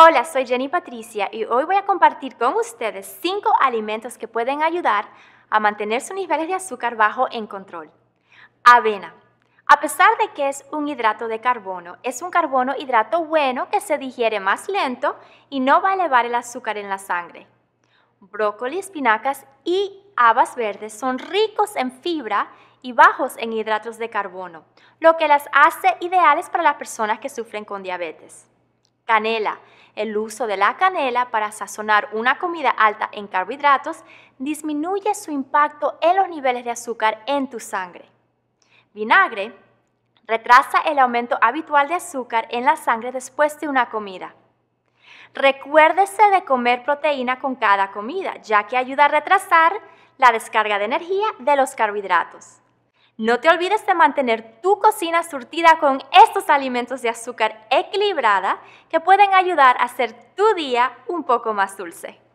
Hola, soy Jenny Patricia y hoy voy a compartir con ustedes cinco alimentos que pueden ayudar a mantener sus niveles de azúcar bajo en control. Avena. A pesar de que es un hidrato de carbono, es un carbono hidrato bueno que se digiere más lento y no va a elevar el azúcar en la sangre. Brócoli, espinacas y habas verdes son ricos en fibra y bajos en hidratos de carbono, lo que las hace ideales para las personas que sufren con diabetes. Canela. El uso de la canela para sazonar una comida alta en carbohidratos disminuye su impacto en los niveles de azúcar en tu sangre. Vinagre retrasa el aumento habitual de azúcar en la sangre después de una comida. Recuérdese de comer proteína con cada comida, ya que ayuda a retrasar la descarga de energía de los carbohidratos. No te olvides de mantener tu cocina surtida con estos alimentos de azúcar equilibrada que pueden ayudar a hacer tu día un poco más dulce.